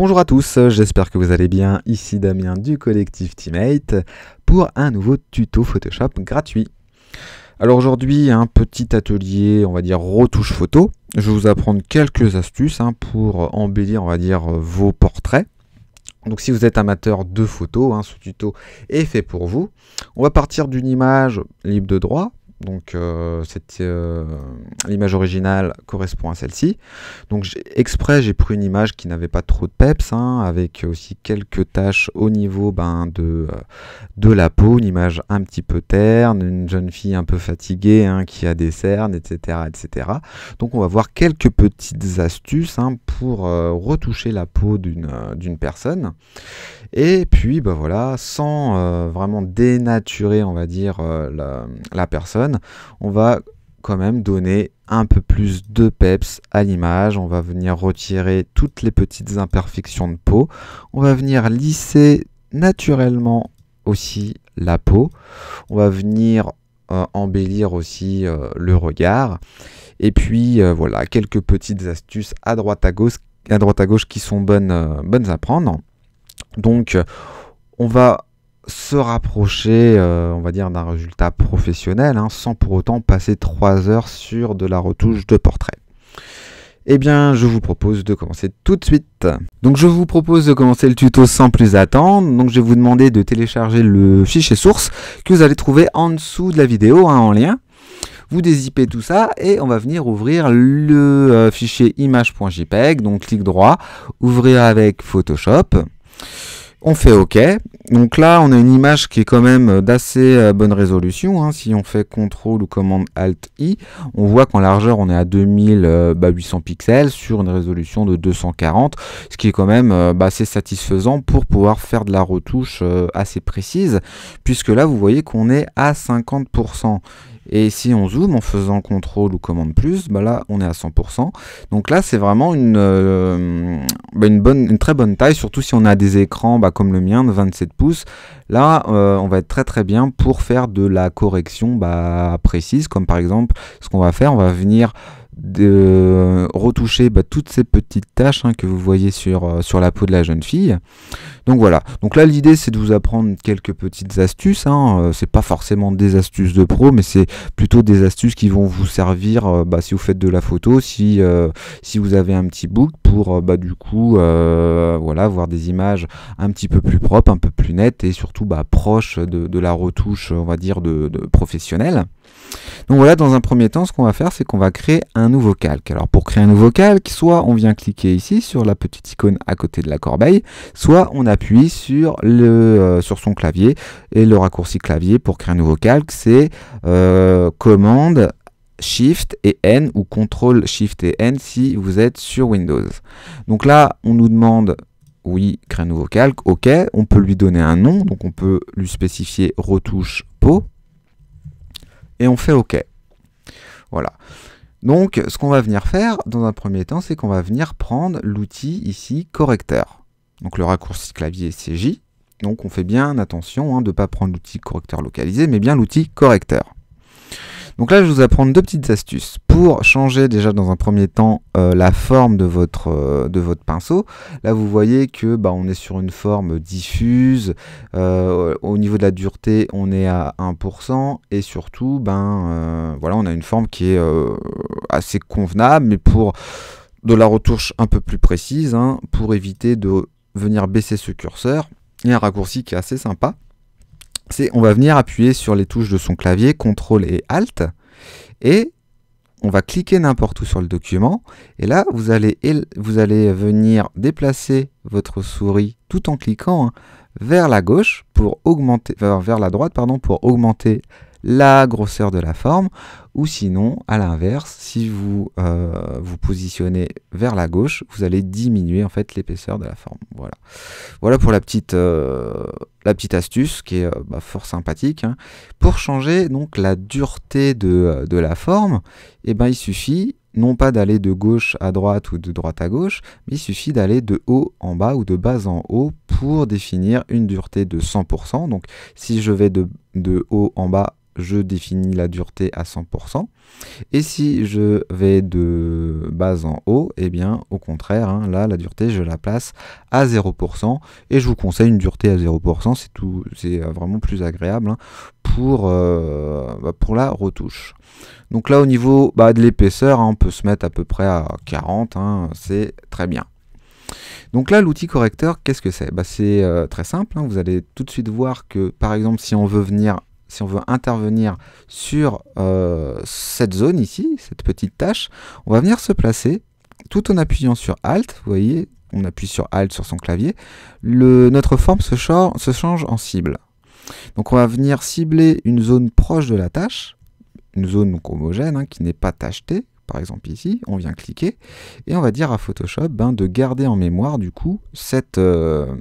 Bonjour à tous, j'espère que vous allez bien. Ici Damien du collectif Teammate pour un nouveau tuto Photoshop gratuit. Alors aujourd'hui, un petit atelier, on va dire retouche photo. Je vais vous apprendre quelques astuces hein, pour embellir, on va dire, vos portraits. Donc si vous êtes amateur de photos, hein, ce tuto est fait pour vous. On va partir d'une image libre de droit, donc euh, euh, l'image originale correspond à celle-ci. Donc exprès, j'ai pris une image qui n'avait pas trop de peps, hein, avec aussi quelques taches au niveau ben, euh, de, la peau, une image un petit peu terne, une jeune fille un peu fatiguée hein, qui a des cernes, etc., etc. Donc on va voir quelques petites astuces hein, pour retoucher la peau d'une personne. Et puis ben, voilà, sans vraiment dénaturer, on va dire, la personne on va quand même donner un peu plus de peps à l'image. On va venir retirer toutes les petites imperfections de peau. On va venir lisser naturellement aussi la peau. On va venir euh, embellir aussi euh, le regard. Et puis euh, voilà, quelques petites astuces à droite à gauche, à droite à gauche qui sont bonnes, bonnes à prendre. Donc on va se rapprocher, euh, on va dire, d'un résultat professionnel, hein, sans pour autant passer trois heures sur de la retouche de portrait. et eh bien, je vous propose de commencer tout de suite. Donc, je vous propose de commencer le tuto sans plus attendre. Donc, je vais vous demander de télécharger le fichier source que vous allez trouver en dessous de la vidéo, hein, en lien. Vous dézippez tout ça et on va venir ouvrir le euh, fichier image.jpg. Donc, clic droit, ouvrir avec Photoshop. On fait OK. Donc là, on a une image qui est quand même d'assez euh, bonne résolution. Hein. Si on fait CTRL ou CMD ALT-I, on voit qu'en largeur, on est à 2800 euh, bah, pixels sur une résolution de 240, ce qui est quand même euh, bah, assez satisfaisant pour pouvoir faire de la retouche assez précise, puisque là, vous voyez qu'on est à 50%. Et si on zoome en faisant contrôle ou commande plus, bah là on est à 100%. Donc là c'est vraiment une, euh, bah une, bonne, une très bonne taille, surtout si on a des écrans bah, comme le mien de 27 pouces. Là euh, on va être très très bien pour faire de la correction bah, précise, comme par exemple ce qu'on va faire, on va venir de euh, retoucher bah, toutes ces petites taches hein, que vous voyez sur, euh, sur la peau de la jeune fille. Donc voilà. Donc là, l'idée, c'est de vous apprendre quelques petites astuces. Ce hein. euh, C'est pas forcément des astuces de pro, mais c'est plutôt des astuces qui vont vous servir bah, si vous faites de la photo, si, si vous avez un petit book pour bah, du coup voilà, avoir des images un petit peu plus propres, un peu plus nettes et surtout proches de, la retouche, on va dire, de, de professionnelle. Donc voilà, dans un premier temps, ce qu'on va faire, c'est qu'on va créer un nouveau calque. Alors pour créer un nouveau calque, soit on vient cliquer ici sur la petite icône à côté de la corbeille, soit on appuie sur, le, euh, sur son clavier et le raccourci clavier pour créer un nouveau calque, c'est euh, commande Shift et N ou CTRL Shift et N si vous êtes sur Windows. Donc là, on nous demande oui, créer un nouveau calque, ok, on peut lui donner un nom, donc on peut lui spécifier retouche peau et on fait OK. Voilà. Donc, ce qu'on va venir faire, dans un premier temps, c'est qu'on va venir prendre l'outil ici, correcteur. Donc le raccourci clavier CJ. Donc on fait bien attention hein, de ne pas prendre l'outil correcteur localisé, mais bien l'outil correcteur. Donc là, je vais vous apprendre deux petites astuces pour changer déjà dans un premier temps euh, la forme de votre, euh, de votre pinceau. Là, vous voyez que bah, on est sur une forme diffuse. Euh, au niveau de la dureté, on est à 1% et surtout, ben voilà, on a une forme qui est assez convenable, mais pour de la retouche un peu plus précise, hein, pour éviter de venir baisser ce curseur. Il y a un raccourci qui est assez sympa on va venir appuyer sur les touches de son clavier, CTRL et ALT, et on va cliquer n'importe où sur le document, et là vous allez, vous allez venir déplacer votre souris tout en cliquant hein, vers la gauche pour augmenter, vers la droite pardon, pour augmenter la grosseur de la forme ou sinon, à l'inverse, si vous euh, vous positionnez vers la gauche, vous allez diminuer en fait l'épaisseur de la forme. Voilà. Voilà pour la petite, euh, la petite astuce qui est euh, bah, fort sympathique. Hein. Pour changer donc la dureté de, la forme, eh ben, il suffit non pas d'aller de gauche à droite ou de droite à gauche, mais il suffit d'aller de haut en bas ou de bas en haut pour définir une dureté de 100%. Donc si je vais de haut en bas, je définis la dureté à 100%. Et si je vais de base en haut, et eh bien au contraire, hein, là la dureté je la place à 0%. Et je vous conseille une dureté à 0%, c'est tout, c'est euh, vraiment plus agréable hein, pour, euh, bah, pour la retouche. Donc là au niveau bah, de l'épaisseur, hein, on peut se mettre à peu près à 40, c'est très bien. Donc là, l'outil correcteur, qu'est-ce que c'est bah, C'est euh, très simple, vous allez tout de suite voir que, par exemple, si on veut venir si on veut intervenir sur euh, cette zone ici, cette petite tâche, on va venir se placer tout en appuyant sur Alt, vous voyez, on appuie sur Alt sur son clavier, notre forme se, change en cible. Donc on va venir cibler une zone proche de la tâche, une zone homogène hein, qui n'est pas tachetée, par exemple ici, on vient cliquer, et on va dire à Photoshop ben, de garder en mémoire du coup cette euh,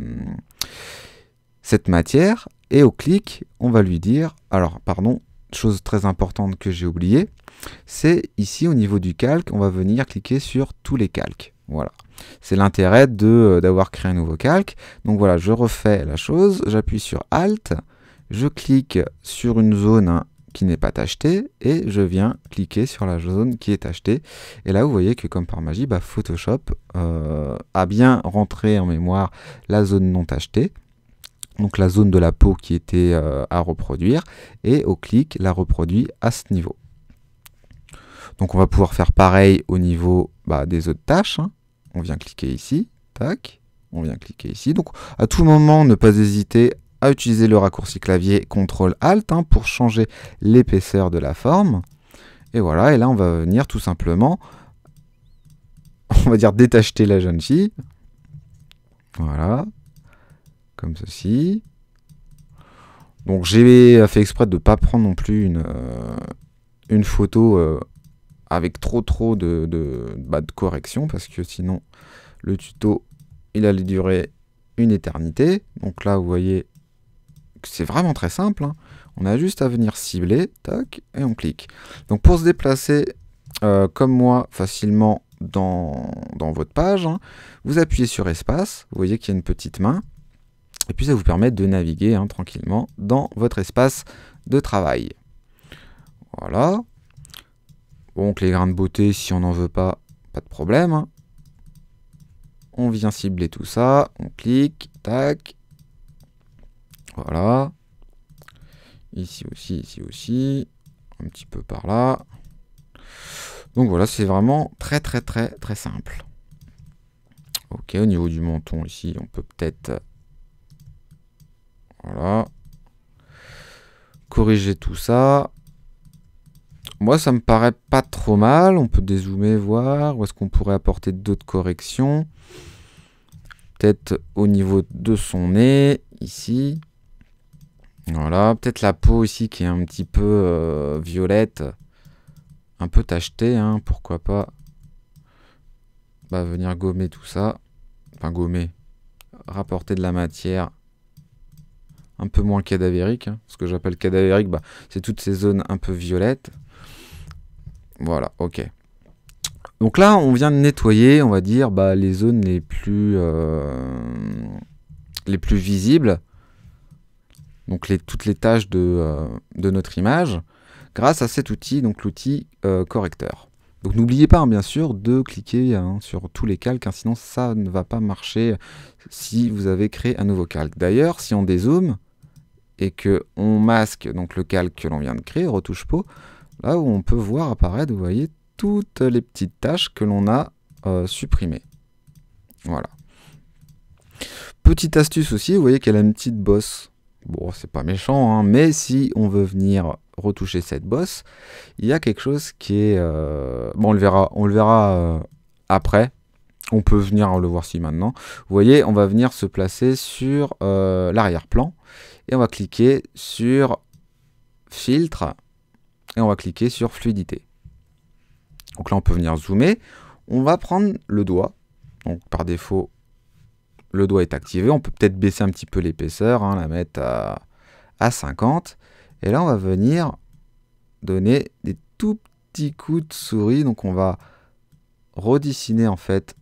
matière et au clic, on va lui dire, alors pardon, chose très importante que j'ai oubliée, c'est ici au niveau du calque, on va venir cliquer sur tous les calques. Voilà. C'est l'intérêt euh, d'avoir créé un nouveau calque. Donc voilà, je refais la chose, j'appuie sur Alt, je clique sur une zone hein, qui n'est pas tachetée et je viens cliquer sur la zone qui est tachetée. Et là, vous voyez que comme par magie, bah, Photoshop euh, a bien rentré en mémoire la zone non tachetée donc la zone de la peau qui était euh, à reproduire, et au clic la reproduit à ce niveau. Donc on va pouvoir faire pareil au niveau bah, des autres tâches. Hein. On vient cliquer ici, tac, on vient cliquer ici. Donc à tout moment, ne pas hésiter à utiliser le raccourci clavier CTRL-ALT hein, pour changer l'épaisseur de la forme. Et voilà, et là on va venir tout simplement, on va dire détacheter la jeune fille. Voilà, comme ceci. Donc j'ai fait exprès de ne pas prendre non plus une, euh, une photo euh, avec trop trop de, de, bah, de correction parce que sinon le tuto il allait durer une éternité. Donc là vous voyez que c'est vraiment très simple. Hein. On a juste à venir cibler, tac, et on clique. Donc pour se déplacer euh, comme moi facilement dans, votre page, hein, vous appuyez sur espace, vous voyez qu'il y a une petite main, et puis ça vous permet de naviguer hein, tranquillement dans votre espace de travail. Voilà. Donc les grains de beauté, si on n'en veut pas, pas de problème. Hein. On vient cibler tout ça, on clique, tac. Voilà. Ici aussi, ici aussi. Un petit peu par là. Donc voilà, c'est vraiment très très très très simple. Ok, au niveau du menton ici, on peut peut-être voilà. Corriger tout ça. Moi, ça me paraît pas trop mal. On peut dézoomer, voir. Où est-ce qu'on pourrait apporter d'autres corrections Peut-être au niveau de son nez, ici. Voilà. Peut-être la peau ici qui est un petit peu euh, violette. Un peu tachetée, hein, pourquoi pas. Bah, venir gommer tout ça. Enfin, gommer. Rapporter de la matière un peu moins cadavérique. Hein, Ce que j'appelle cadavérique, bah, c'est toutes ces zones un peu violettes. Voilà, ok. Donc là, on vient de nettoyer, on va dire, bah, les zones les plus, euh, les plus visibles. Donc les, toutes les tâches de, euh, de, notre image grâce à cet outil, donc l'outil euh, correcteur. Donc n'oubliez pas, hein, bien sûr, de cliquer hein, sur tous les calques, sinon ça ne va pas marcher si vous avez créé un nouveau calque. D'ailleurs, si on dézoome, et que on masque donc le calque que l'on vient de créer, retouche peau, là où on peut voir apparaître, vous voyez, toutes les petites tâches que l'on a euh, supprimées. Voilà. Petite astuce aussi, vous voyez qu'elle a une petite bosse. Bon, c'est pas méchant, hein, mais si on veut venir retoucher cette bosse, il y a quelque chose qui est... Euh, bon, on le verra, on le verra euh, après. On peut venir le voir si maintenant. Vous voyez, on va venir se placer sur l'arrière-plan. Et on va cliquer sur filtre et on va cliquer sur fluidité. Donc là, on peut venir zoomer. On va prendre le doigt. Donc par défaut, le doigt est activé. On peut peut-être baisser un petit peu l'épaisseur, hein, la mettre à, à 50. Et là, on va venir donner des tout petits coups de souris. Donc on va redessiner en fait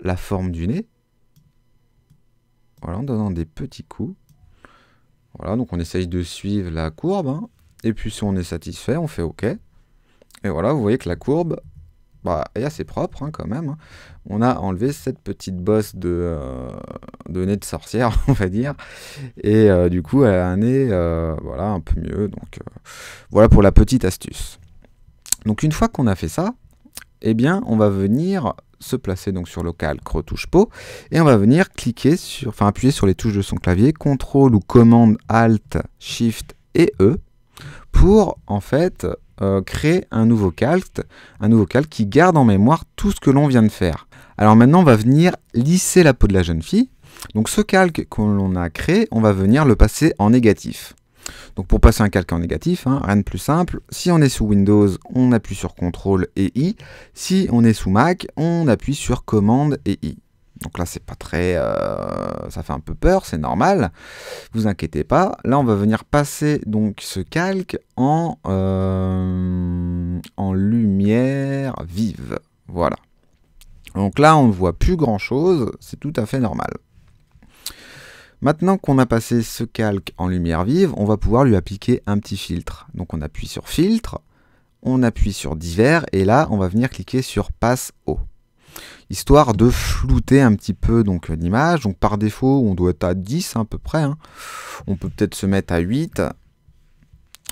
la forme du nez. Voilà, en donnant des petits coups. Voilà, donc on essaye de suivre la courbe. Hein. et puis si on est satisfait, on fait OK. Et voilà, vous voyez que la courbe bah, est assez propre hein, quand même. Hein. On a enlevé cette petite bosse de, euh, nez de sorcière, on va dire. Et euh, du coup, elle a un nez euh, voilà, un peu mieux. Donc voilà pour la petite astuce. Donc une fois qu'on a fait ça, eh bien, on va venir se placer donc sur local, retouche peau, et on va venir cliquer sur, enfin appuyer sur les touches de son clavier, contrôle ou commande Alt, Shift et E, pour en fait euh, créer un nouveau calque, un nouveau calque qui garde en mémoire tout ce que l'on vient de faire. Alors maintenant, on va venir lisser la peau de la jeune fille. Donc ce calque l'on a créé, on va venir le passer en négatif. Donc pour passer un calque en négatif, hein, rien de plus simple, si on est sous Windows, on appuie sur CTRL et I, si on est sous Mac, on appuie sur Commande et I. Donc là, c'est pas très... Euh, ça fait un peu peur, c'est normal. Vous inquiétez pas. Là, on va venir passer donc ce calque en, euh, en lumière vive. Voilà. Donc là, on ne voit plus grand-chose. C'est tout à fait normal. Maintenant qu'on a passé ce calque en lumière vive, on va pouvoir lui appliquer un petit filtre. Donc on appuie sur filtre, on appuie sur divers et là on va venir cliquer sur passe haut. Histoire de flouter un petit peu donc l'image. Donc par défaut on doit être à 10 hein, à peu près. Hein. On peut peut-être se mettre à 8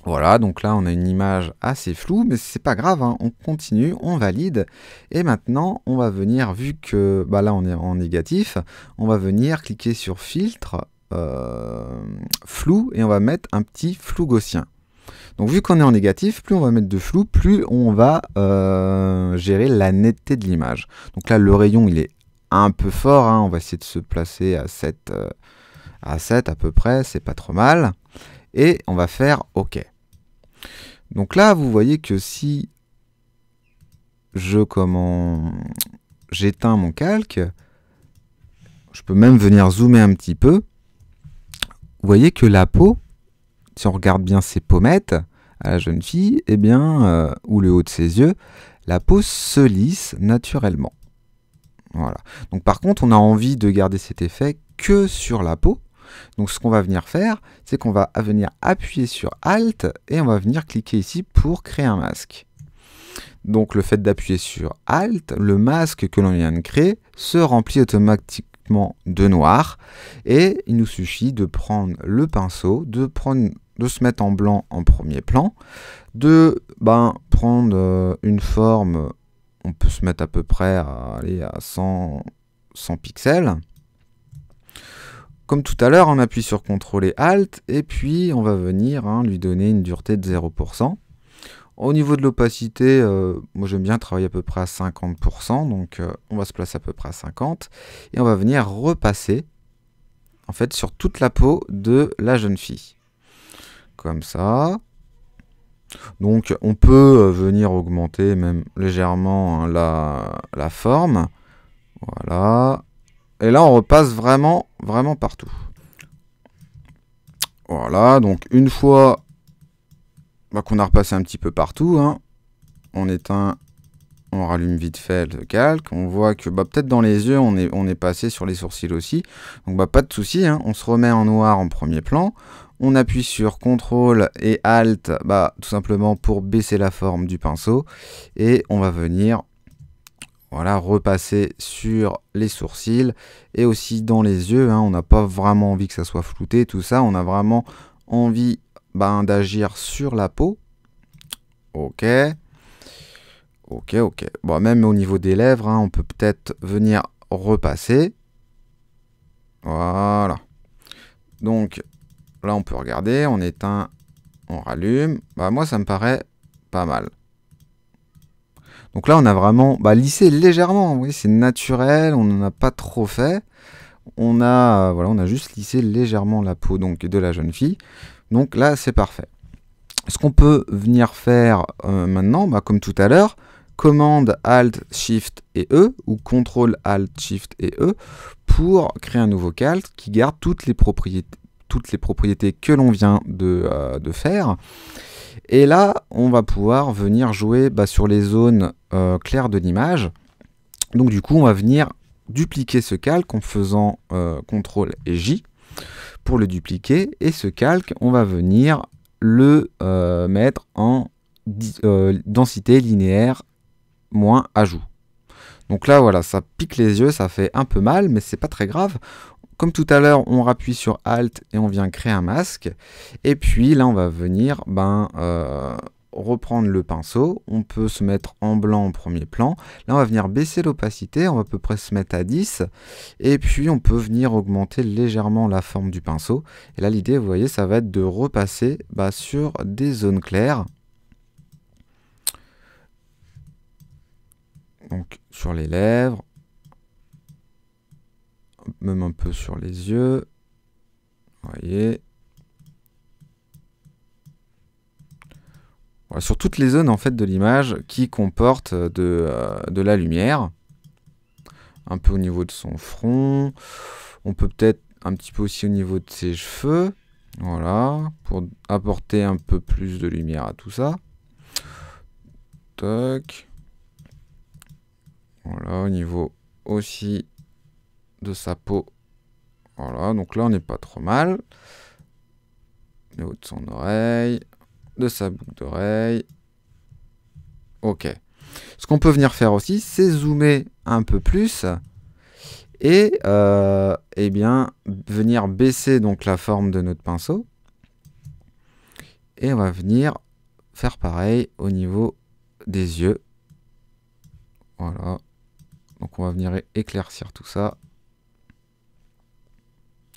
voilà, donc là on a une image assez floue, mais c'est pas grave, hein, on continue, on valide. Et maintenant on va venir, vu que bah là on est en négatif, on va venir cliquer sur filtre, euh, flou, et on va mettre un petit flou gaussien. Donc vu qu'on est en négatif, plus on va mettre de flou, plus on va euh, gérer la netteté de l'image. Donc là le rayon il est un peu fort, hein, on va essayer de se placer à 7, euh, à 7 à peu près, c'est pas trop mal. Et on va faire OK. Donc là, vous voyez que si je comment j'éteins mon calque, je peux même venir zoomer un petit peu. Vous voyez que la peau, si on regarde bien ses pommettes à la jeune fille, eh bien, euh, ou le haut de ses yeux, la peau se lisse naturellement. Voilà. Donc par contre, on a envie de garder cet effet que sur la peau. Donc ce qu'on va venir faire, c'est qu'on va venir appuyer sur Alt et on va venir cliquer ici pour créer un masque. Donc le fait d'appuyer sur Alt, le masque que l'on vient de créer se remplit automatiquement de noir et il nous suffit de prendre le pinceau, de se mettre en blanc en premier plan, de ben, prendre euh, une forme, on peut se mettre à peu près à, aller à 100 pixels, comme tout à l'heure, on appuie sur CTRL et ALT, et puis on va venir hein, lui donner une dureté de 0%. Au niveau de l'opacité, euh, moi j'aime bien travailler à peu près à 50%, donc euh, on va se placer à peu près à 50, et on va venir repasser en fait sur toute la peau de la jeune fille. Comme ça. Donc on peut euh, venir augmenter même légèrement hein, la, la forme. Voilà, et là, on repasse vraiment, vraiment partout. Voilà, donc une fois bah, qu'on a repassé un petit peu partout, hein, on éteint, on rallume vite fait le calque, on voit que bah, peut-être dans les yeux, on est, on est passé sur les sourcils aussi. Donc bah, pas de souci, hein, on se remet en noir en premier plan, on appuie sur CTRL et ALT, bah, tout simplement pour baisser la forme du pinceau, et on va venir voilà, repasser sur les sourcils et aussi dans les yeux. Hein. on n'a pas vraiment envie que ça soit flouté, tout ça. On a vraiment envie ben, d'agir sur la peau. Ok. Ok, ok. Bon, même au niveau des lèvres, hein, on peut peut-être venir repasser. Voilà. Donc, là, on peut regarder. On éteint, on rallume. Bah, moi, ça me paraît pas mal. Donc là, on a vraiment bah, lissé légèrement. c'est naturel, on n'en a pas trop fait. On a, voilà, on a juste lissé légèrement la peau donc, de la jeune fille. Donc là, c'est parfait. Ce qu'on peut venir faire euh, maintenant, bah, comme tout à l'heure, commande Alt Shift et E ou contrôle Alt Shift et E pour créer un nouveau calque qui garde toutes les propriétés, toutes les propriétés que l'on vient de, euh, de faire et là, on va pouvoir venir jouer bah, sur les zones euh, claires de l'image. Donc du coup, on va venir dupliquer ce calque en faisant euh, CTRL et J pour le dupliquer. Et ce calque, on va venir le euh, mettre en densité linéaire moins ajout. Donc là, voilà, ça pique les yeux, ça fait un peu mal, mais c'est pas très grave. Comme tout à l'heure, on rappuie sur Alt et on vient créer un masque. Et puis là, on va venir ben, euh, reprendre le pinceau. On peut se mettre en blanc en premier plan. Là, on va venir baisser l'opacité. On va à peu près se mettre à 10. Et puis, on peut venir augmenter légèrement la forme du pinceau. Et là, l'idée, vous voyez, ça va être de repasser bah, sur des zones claires. Donc, sur les lèvres, même un peu sur les yeux. voyez. sur toutes les zones en fait de l'image qui comporte de, euh, de, la lumière. Un peu au niveau de son front. On peut peut-être un petit peu aussi au niveau de ses cheveux. Voilà, pour apporter un peu plus de lumière à tout ça. Toc. Voilà, au niveau aussi de sa peau. Voilà, donc là on n'est pas trop mal. Le haut de son oreille, de sa boucle d'oreille. Ok. Ce qu'on peut venir faire aussi, c'est zoomer un peu plus et euh, eh bien venir baisser donc la forme de notre pinceau. Et on va venir faire pareil au niveau des yeux. Voilà. Donc on va venir éclaircir tout ça.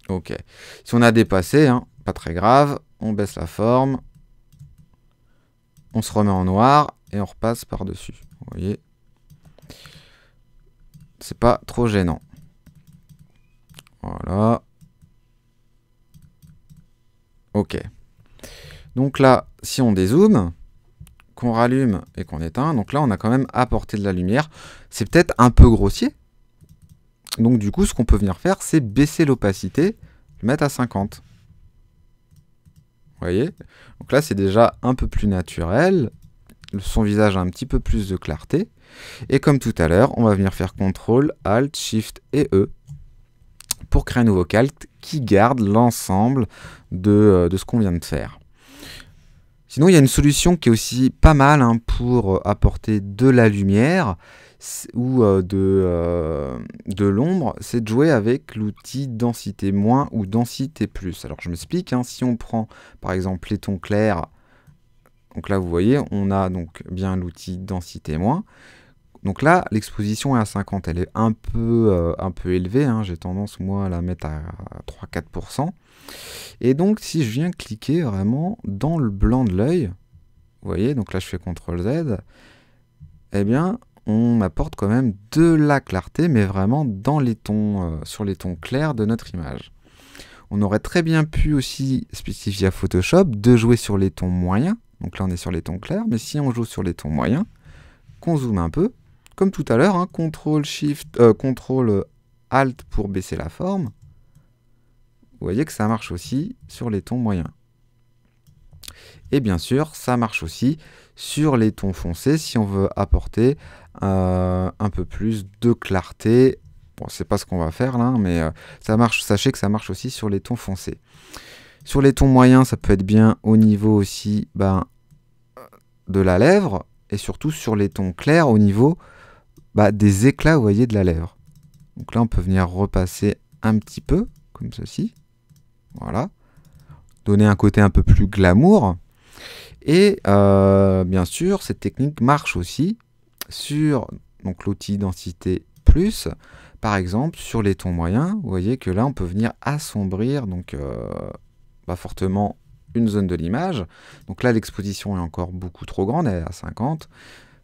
Ok. Si on a dépassé, hein, pas très grave, on baisse la forme, on se remet en noir et on repasse par-dessus. Vous voyez C'est pas trop gênant. Voilà. Ok. Donc là, si on dézoome, qu'on rallume et qu'on éteint, donc là on a quand même apporté de la lumière. C'est peut-être un peu grossier, donc du coup, ce qu'on peut venir faire, c'est baisser l'opacité, le mettre à 50. Vous voyez Donc là, c'est déjà un peu plus naturel. Son visage a un petit peu plus de clarté. Et comme tout à l'heure, on va venir faire CTRL, ALT, SHIFT et E pour créer un nouveau calque qui garde l'ensemble euh, de, ce qu'on vient de faire. Sinon, il y a une solution qui est aussi pas mal hein, pour euh, apporter de la lumière ou euh, de, euh, de l'ombre, c'est de jouer avec l'outil densité moins ou densité plus. Alors je m'explique, hein. si on prend par exemple les tons clairs, donc là vous voyez, on a donc bien l'outil densité moins. Donc là, l'exposition est à 50, elle est un peu, euh, un peu élevée, hein. j'ai tendance moi à la mettre à 3-4%. Et donc si je viens cliquer vraiment dans le blanc de l'œil, vous voyez, donc là je fais CTRL Z, et eh bien on apporte quand même de la clarté, mais vraiment dans les tons, euh, sur les tons clairs de notre image. On aurait très bien pu aussi spécifier à Photoshop de jouer sur les tons moyens. Donc là, on est sur les tons clairs, mais si on joue sur les tons moyens, qu'on zoome un peu, comme tout à l'heure, un hein, CTRL Shift, euh, Alt pour baisser la forme. Vous voyez que ça marche aussi sur les tons moyens. Et bien sûr, ça marche aussi sur les tons foncés si on veut apporter euh, un peu plus de clarté. Bon, c'est pas ce qu'on va faire là, hein, mais euh, ça marche. Sachez que ça marche aussi sur les tons foncés. Sur les tons moyens, ça peut être bien au niveau aussi ben, euh, de la lèvre et surtout sur les tons clairs au niveau ben, des éclats, vous voyez, de la lèvre. Donc là, on peut venir repasser un petit peu, comme ceci. Voilà. Donner un côté un peu plus glamour. Et euh, bien sûr, cette technique marche aussi sur l'outil densité plus, par exemple sur les tons moyens. Vous voyez que là, on peut venir assombrir donc euh, bah, fortement une zone de l'image. Donc là, l'exposition est encore beaucoup trop grande, elle est à 50.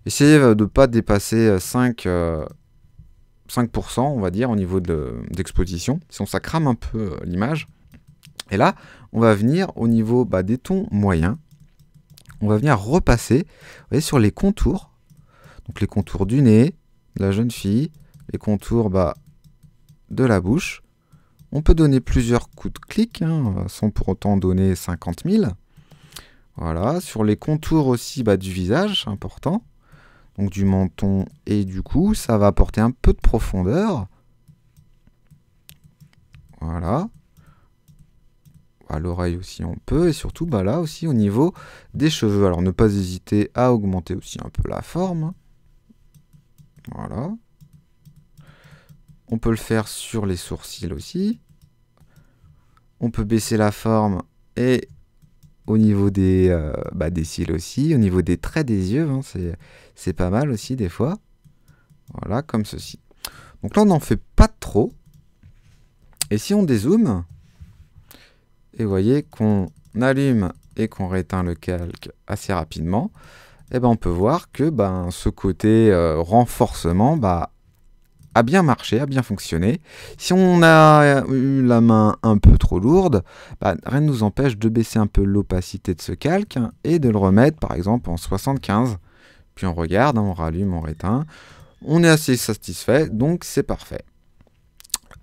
Essayez euh, de ne pas dépasser 5, on va dire, au niveau d'exposition, sinon ça crame un peu l'image. Et là, on va venir au niveau bah, des tons moyens on va venir repasser sur les contours. Donc les contours du nez, de la jeune fille, les contours bah, de la bouche. On peut donner plusieurs coups de clic, hein, sans pour autant donner 50 000. Voilà, sur les contours aussi bah, du visage, important. Donc du menton et du cou, ça va apporter un peu de profondeur. Voilà, à l'oreille aussi on peut, et surtout bah, là aussi au niveau des cheveux. Alors ne pas hésiter à augmenter aussi un peu la forme. Voilà. On peut le faire sur les sourcils aussi. On peut baisser la forme et au niveau des, euh, bah, des cils aussi, au niveau des traits des yeux, hein, c'est pas mal aussi des fois. Voilà, comme ceci. Donc là, on n'en fait pas trop. Et si on dézoome, et vous voyez qu'on allume et qu'on réteint le calque assez rapidement, et eh ben on peut voir que ben, ce côté euh, renforcement bah, a bien marché, a bien fonctionné. Si on a euh, eu la main un peu trop lourde, bah, rien ne nous empêche de baisser un peu l'opacité de ce calque et de le remettre par exemple en 75. Puis on regarde, hein, on rallume, on réteint. On est assez satisfait, donc c'est parfait.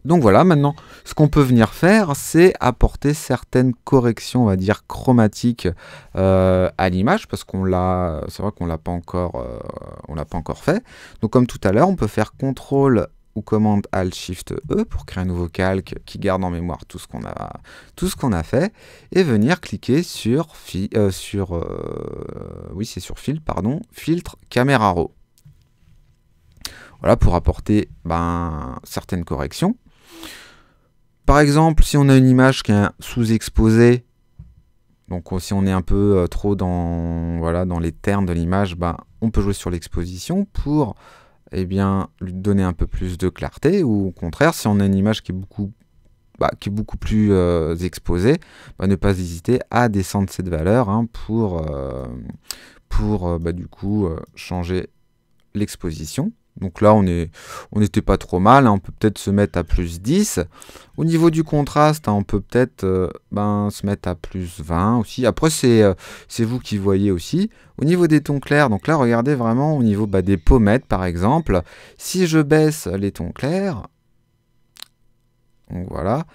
Donc voilà, maintenant, ce qu'on peut venir faire, c'est apporter certaines corrections, on va dire, chromatiques euh, à l'image, parce qu'on l'a, c'est vrai qu'on l'a pas encore, euh, on l'a pas encore fait. Donc comme tout à l'heure, on peut faire CTRL ou commande Alt Shift E pour créer un nouveau calque qui garde en mémoire tout ce qu'on a, tout ce qu'on a fait, et venir cliquer sur, euh, oui, c'est sur fil, pardon, filtre caméra raw. Voilà pour apporter ben, certaines corrections par exemple, si on a une image qui est sous-exposée, donc oh, si on est un peu euh, trop dans, voilà, dans les termes de l'image, bah, on peut jouer sur l'exposition pour eh bien, lui donner un peu plus de clarté, ou au contraire, si on a une image qui est beaucoup, bah, qui est beaucoup plus euh, exposée, bah, ne pas hésiter à descendre cette valeur hein, pour, euh, pour bah, du coup changer l'exposition. Donc là, on n'était pas trop mal. Hein. On peut peut-être se mettre à plus 10. Au niveau du contraste, hein, on peut peut-être euh, ben, se mettre à plus 20 aussi. Après, euh, c'est vous qui voyez aussi. Au niveau des tons clairs, donc là, regardez vraiment au niveau bah, des pommettes, par exemple. Si je baisse les tons clairs, donc voilà,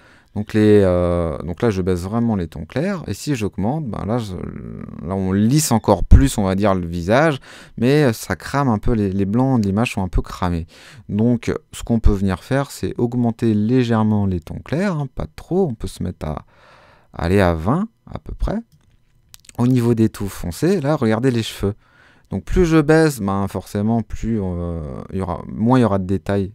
euh, donc, là, je baisse vraiment les tons clairs. Et si j'augmente, ben là, on lisse encore plus, on va dire, le visage. Mais ça crame un peu, les, blancs de l'image sont un peu cramés. Donc, ce qu'on peut venir faire, c'est augmenter légèrement les tons clairs. Hein, pas trop, on peut se mettre à, aller à 20 à peu près. Au niveau des tons foncés, là, regardez les cheveux. Donc plus je baisse, ben forcément, plus euh, y aura, moins il y aura de détails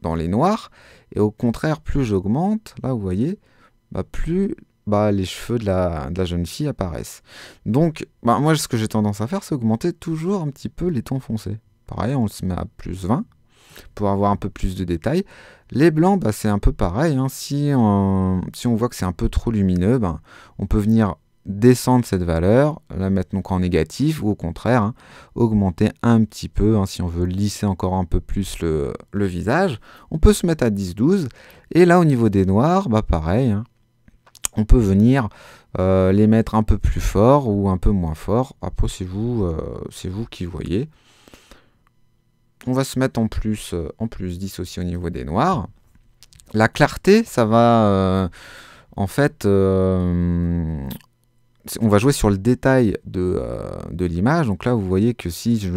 dans les noirs. Et au contraire, plus j'augmente, là vous voyez, bah, plus bah, les cheveux de la, jeune fille apparaissent. Donc bah, moi ce que j'ai tendance à faire, c'est augmenter toujours un petit peu les tons foncés. Pareil, on se met à plus 20 pour avoir un peu plus de détails. Les blancs, c'est un peu pareil. Hein. Si, on, voit que c'est un peu trop lumineux, ben, on peut venir descendre cette valeur, la mettre donc en négatif, ou au contraire, hein, augmenter un petit peu, hein, si on veut lisser encore un peu plus le, visage. On peut se mettre à 10-12, et là au niveau des noirs, bah pareil, hein, on peut venir euh, les mettre un peu plus fort ou un peu moins fort, après c'est vous, euh, c'est vous qui voyez. On va se mettre en plus, euh, en plus 10 aussi au niveau des noirs. La clarté, ça va en fait on va jouer sur le détail euh, de, l'image. Donc là, vous voyez que si je,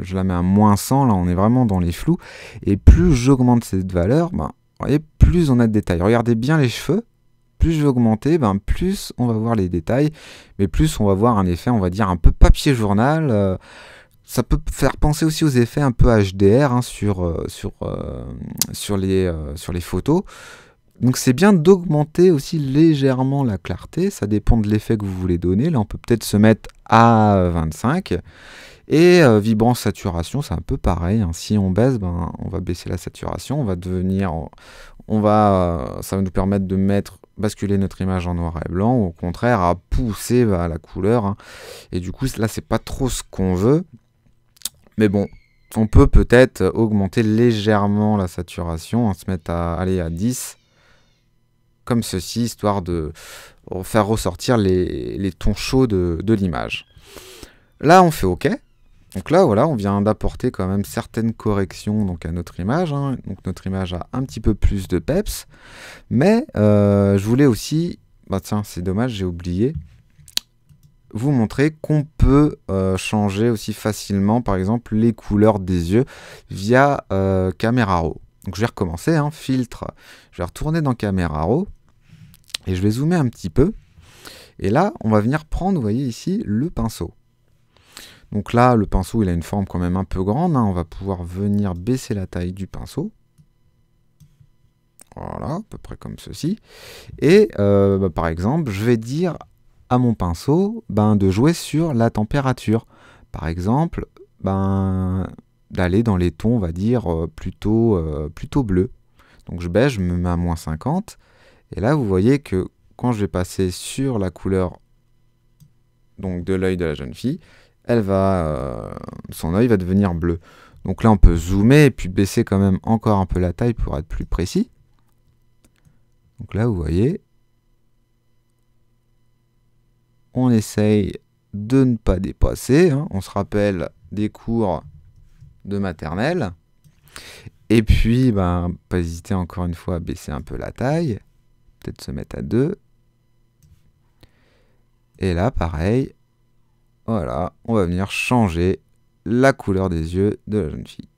je, la mets à moins 100, là, on est vraiment dans les flous. Et plus j'augmente cette valeur, ben, vous voyez, plus on a de détails. Regardez bien les cheveux. Plus je vais augmenter, ben, plus on va voir les détails. Mais plus on va voir un effet, on va dire, un peu papier journal. Euh, ça peut faire penser aussi aux effets un peu HDR hein, sur, euh, sur, sur, les, sur les photos. Donc c'est bien d'augmenter aussi légèrement la clarté, ça dépend de l'effet que vous voulez donner. Là on peut peut-être se mettre à 25. Et euh, vibrant saturation, c'est un peu pareil. Hein. Si on baisse, ben, on va baisser la saturation, on va devenir, on va, euh, ça va nous permettre de mettre basculer notre image en noir et blanc, ou au contraire à pousser à bah, la couleur. Hein. Et du coup, là, c'est pas trop ce qu'on veut. Mais bon, on peut peut-être augmenter légèrement la saturation, va hein, se mettre à aller à 10 comme ceci, histoire de faire ressortir les, tons chauds de, l'image. Là, on fait OK. Donc là, voilà, on vient d'apporter quand même certaines corrections donc, à notre image. Hein. Donc notre image a un petit peu plus de peps. Mais euh, je voulais aussi... Bah tiens, c'est dommage, j'ai oublié vous montrer qu'on peut euh, changer aussi facilement, par exemple, les couleurs des yeux via euh, Camera Raw. Donc je vais recommencer, hein, filtre. Je vais retourner dans Caméra Raw et je vais zoomer un petit peu. Et là, on va venir prendre, vous voyez ici, le pinceau. Donc là, le pinceau, il a une forme quand même un peu grande. Hein. On va pouvoir venir baisser la taille du pinceau. Voilà, à peu près comme ceci. Et euh, bah, par exemple, je vais dire à mon pinceau ben, de jouer sur la température. Par exemple, ben, d'aller dans les tons, on va dire, euh, plutôt, euh, plutôt bleus. Donc je baisse, je me mets à moins 50. Et là, vous voyez que quand je vais passer sur la couleur donc de l'œil de la jeune fille, elle va, euh, son œil va devenir bleu. Donc là, on peut zoomer et puis baisser quand même encore un peu la taille pour être plus précis. Donc là, vous voyez, on essaye de ne pas dépasser. Hein. On se rappelle des cours de maternelle. Et puis, ben, pas hésiter encore une fois à baisser un peu la taille, peut-être se mettre à deux. Et là, pareil, voilà, on va venir changer la couleur des yeux de la jeune fille.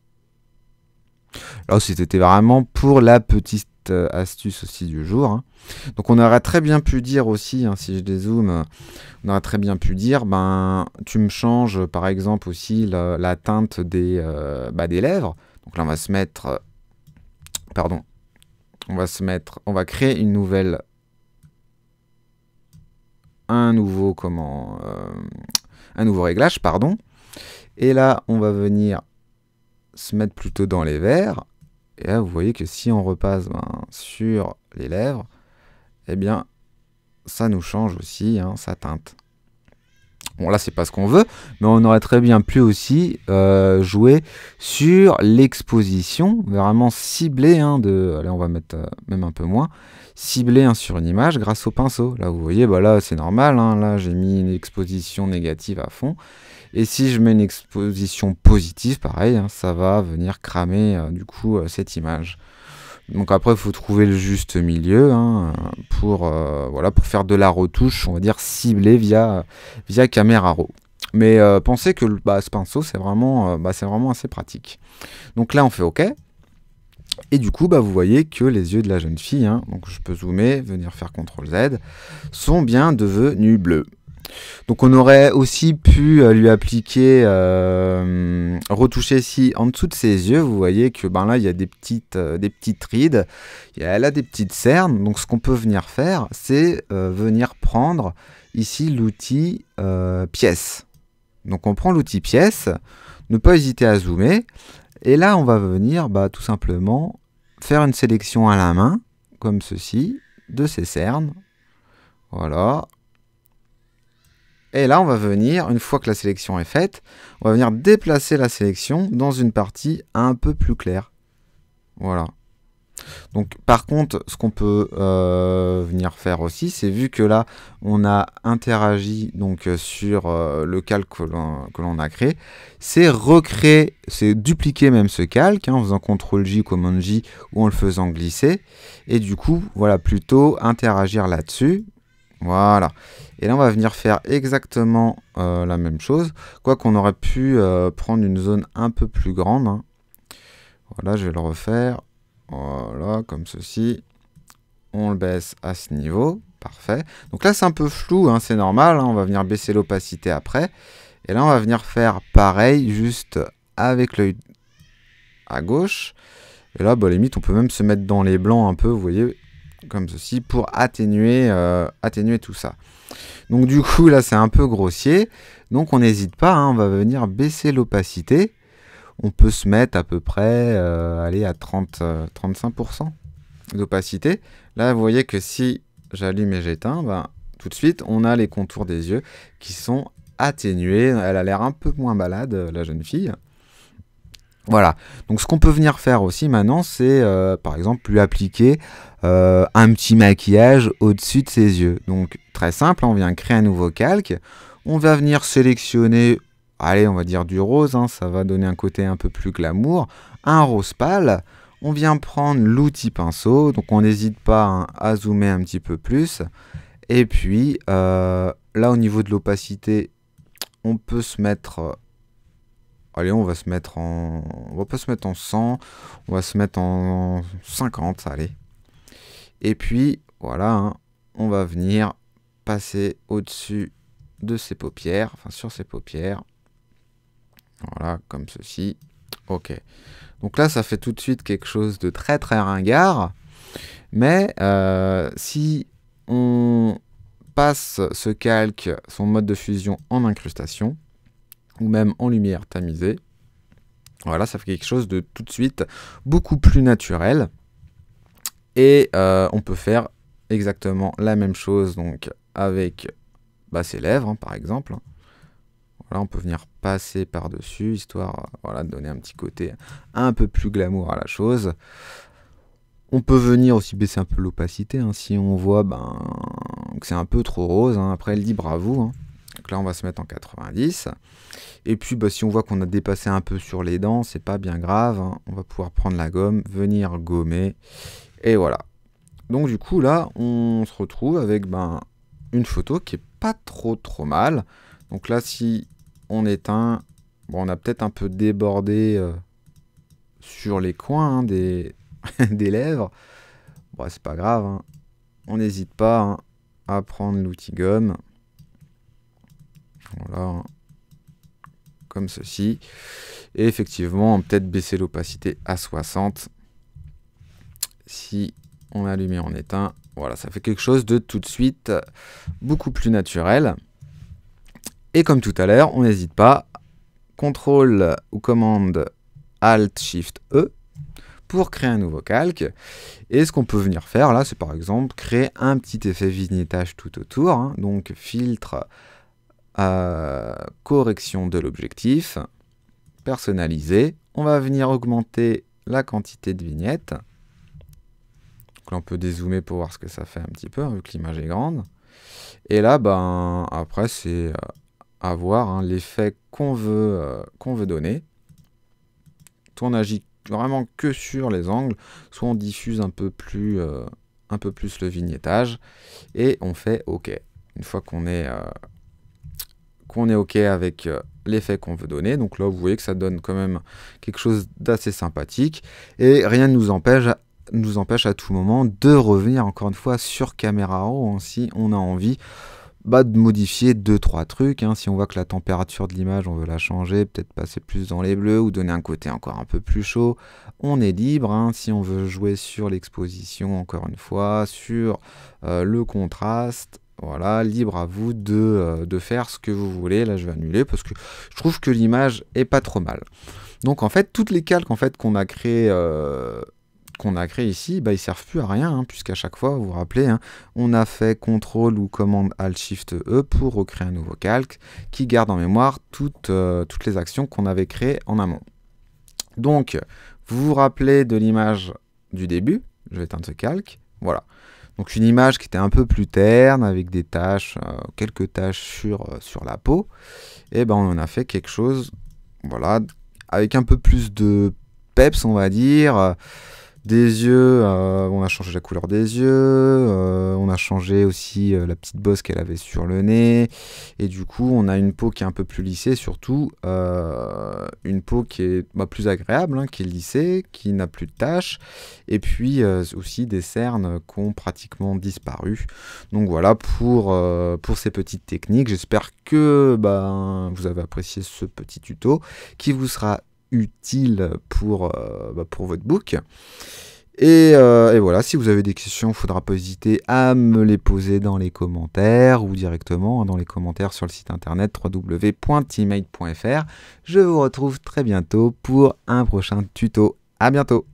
si c'était vraiment pour la petite euh, astuce aussi du jour. Hein. Donc on aurait très bien pu dire aussi, hein, si je dézoome, euh, on aurait très bien pu dire, ben tu me changes par exemple aussi la, teinte des, euh, bah, des lèvres. Donc là on va se mettre, pardon, on va se mettre, on va créer une nouvelle, un nouveau comment, un nouveau réglage, pardon. Et là on va venir se mettre plutôt dans les verts et là, vous voyez que si on repasse ben, sur les lèvres, eh bien, ça nous change aussi hein, sa teinte. Bon, là, c'est pas ce qu'on veut, mais on aurait très bien pu aussi euh, jouer sur l'exposition, vraiment ciblée hein, de. Allez, on va mettre euh, même un peu moins. Ciblée hein, sur une image grâce au pinceau. Là, vous voyez, bah là, c'est normal. là, j'ai mis une exposition négative à fond. Et si je mets une exposition positive, pareil, hein, ça va venir cramer euh, du coup euh, cette image. Donc après, il faut trouver le juste milieu hein, pour, euh, voilà, pour faire de la retouche, on va dire ciblée via, via Camera Raw. Mais pensez que bah, ce pinceau, c'est vraiment, bah, vraiment assez pratique. Donc là, on fait OK. Et du coup, bah, vous voyez que les yeux de la jeune fille, hein, donc je peux zoomer, venir faire CTRL Z, sont bien devenus bleus. Donc on aurait aussi pu euh, lui appliquer, euh, retoucher ici en dessous de ses yeux, vous voyez que ben là il y a des petites, euh, des petites rides, elle a des petites cernes. Donc ce qu'on peut venir faire, c'est venir prendre ici l'outil pièce. Donc on prend l'outil pièce, ne pas hésiter à zoomer. Et là on va venir bah, tout simplement faire une sélection à la main, comme ceci, de ses cernes. Voilà, et là, on va venir, une fois que la sélection est faite, on va venir déplacer la sélection dans une partie un peu plus claire. Voilà. Donc par contre, ce qu'on peut euh, venir faire aussi, c'est vu que là, on a interagi donc euh, sur euh, le calque que l'on a créé, c'est recréer, c'est dupliquer même ce calque hein, en faisant CTRL J, Command J ou en le faisant glisser. Et du coup, voilà, plutôt interagir là-dessus voilà. Et là, on va venir faire exactement euh, la même chose. Quoi qu'on aurait pu euh, prendre une zone un peu plus grande. Hein. Voilà, je vais le refaire. Voilà, comme ceci. On le baisse à ce niveau. Parfait. Donc là, c'est un peu flou, hein, c'est normal. Hein. on va venir baisser l'opacité après. Et là, on va venir faire pareil, juste avec l'œil à gauche. Et là, bah, limite, on peut même se mettre dans les blancs un peu, vous voyez, comme ceci pour atténuer, euh, atténuer tout ça. Donc du coup là c'est un peu grossier, donc on n'hésite pas, hein, on va venir baisser l'opacité, on peut se mettre à peu près euh, aller à 30, 35% euh, d'opacité. Là vous voyez que si j'allume et j'éteins, ben, tout de suite on a les contours des yeux qui sont atténués, elle a l'air un peu moins malade la jeune fille. Voilà. Donc ce qu'on peut venir faire aussi maintenant, c'est euh, par exemple lui appliquer euh, un petit maquillage au-dessus de ses yeux. Donc très simple, hein, on vient créer un nouveau calque. On va venir sélectionner, allez, on va dire du rose, hein, ça va donner un côté un peu plus glamour, un rose pâle. On vient prendre l'outil pinceau, donc on n'hésite pas hein, à zoomer un petit peu plus. Et puis euh, là au niveau de l'opacité, on peut se mettre allez, on va se mettre en. On va pas se mettre en 100, on va se mettre en 50, allez. Et puis, voilà, hein, on va venir passer au-dessus de ses paupières, enfin sur ses paupières. Voilà, comme ceci. Ok. Donc là, ça fait tout de suite quelque chose de très très ringard. Mais euh, si on passe ce calque, son mode de fusion en incrustation, ou même en lumière tamisée. Voilà, ça fait quelque chose de tout de suite beaucoup plus naturel. Et euh, on peut faire exactement la même chose donc avec bah, ses lèvres, hein, par exemple. Voilà, on peut venir passer par-dessus, histoire voilà, de donner un petit côté un peu plus glamour à la chose. On peut venir aussi baisser un peu l'opacité, hein. si on voit ben, que c'est un peu trop rose. Hein. Après, libre à vous. Donc là, on va se mettre en 90. Et puis, bah, si on voit qu'on a dépassé un peu sur les dents, c'est pas bien grave. Hein. On va pouvoir prendre la gomme, venir gommer. Et voilà. Donc du coup, là, on se retrouve avec ben, une photo qui est pas trop trop mal. Donc là, si on éteint, bon, on a peut-être un peu débordé euh, sur les coins hein, des, des lèvres. Bon, c'est pas grave. Hein. On n'hésite pas à prendre l'outil gomme. Voilà, comme ceci. Et effectivement, peut-être baisser l'opacité à 60. Si on allume et on éteint, voilà, ça fait quelque chose de tout de suite beaucoup plus naturel. Et comme tout à l'heure, on n'hésite pas, contrôle ou commande Alt Shift E pour créer un nouveau calque. Et ce qu'on peut venir faire là, c'est par exemple créer un petit effet vignettage tout autour. Hein. Donc filtre correction de l'objectif, personnalisé. On va venir augmenter la quantité de vignettes. là, on peut dézoomer pour voir ce que ça fait un petit peu, hein, vu que l'image est grande. Et là, ben, après, c'est euh, à voir hein, l'effet qu'on veut, euh, qu'on veut donner. Soit on agit vraiment que sur les angles, soit on diffuse un peu plus, euh, un peu plus le vignettage, et on fait OK. Une fois qu'on est qu'on est OK avec euh, l'effet qu'on veut donner. Donc là, vous voyez que ça donne quand même quelque chose d'assez sympathique. Et rien ne nous empêche, nous empêche à tout moment de revenir encore une fois sur caméra haut hein, si on a envie bah, de modifier deux trois trucs. Hein. Si on voit que la température de l'image, on veut la changer, peut-être passer plus dans les bleus ou donner un côté encore un peu plus chaud. On est libre. Hein. Si on veut jouer sur l'exposition, encore une fois, sur euh, le contraste, voilà, libre à vous euh, de, faire ce que vous voulez. Là, je vais annuler parce que je trouve que l'image est pas trop mal. Donc, en fait, toutes les calques qu'on a créées euh, qu'on créé ici, bah, ils servent plus à rien, hein, puisqu'à chaque fois, vous vous rappelez, hein, on a fait CTRL ou commande Alt Shift E pour recréer un nouveau calque qui garde en mémoire toutes, euh, toutes les actions qu'on avait créées en amont. Donc, vous vous rappelez de l'image du début, je vais éteindre ce calque, voilà. Donc une image qui était un peu plus terne, avec des taches, euh, quelques taches sur, euh, sur la peau. Et eh ben on en a fait quelque chose, voilà, avec un peu plus de peps, on va dire. Euh, des yeux, euh, on a changé la couleur des yeux, euh, on a changé aussi euh, la petite bosse qu'elle avait sur le nez, et du coup on a une peau qui est un peu plus lissée, surtout une peau qui est bah, plus agréable, hein, qui est lissée, qui n'a plus de taches, et puis aussi des cernes qui ont pratiquement disparu. Donc voilà pour, pour ces petites techniques, j'espère que ben, vous avez apprécié ce petit tuto qui vous sera utile pour, euh, bah, pour votre book. Euh, et, voilà, si vous avez des questions, il faudra pas hésiter à me les poser dans les commentaires ou directement dans les commentaires sur le site internet www.teammate.fr. Je vous retrouve très bientôt pour un prochain tuto. À bientôt